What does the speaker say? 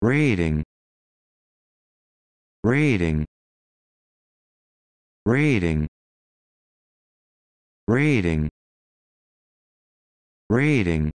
Rating. Rating. Rating. Rating. Rating.